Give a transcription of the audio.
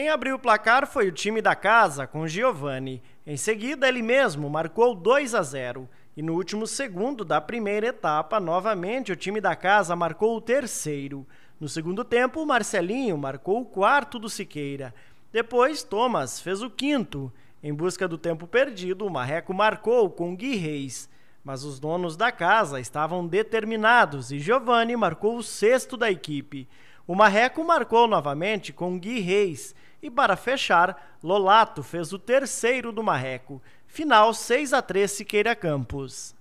Quem abriu o placar foi o time da casa, com Giovani. Em seguida, ele mesmo marcou 2 a 0. E no último segundo da primeira etapa, novamente, o time da casa marcou o terceiro. No segundo tempo, Marcelinho marcou o quarto do Siqueira. Depois, Thomas fez o quinto. Em busca do tempo perdido, o Marreco marcou com Gui Reis. Mas os donos da casa estavam determinados e Giovanni marcou o sexto da equipe. O Marreco marcou novamente com Gui Reis e para fechar, Lolato fez o terceiro do Marreco. Final 6 a 3 Siqueira Campos.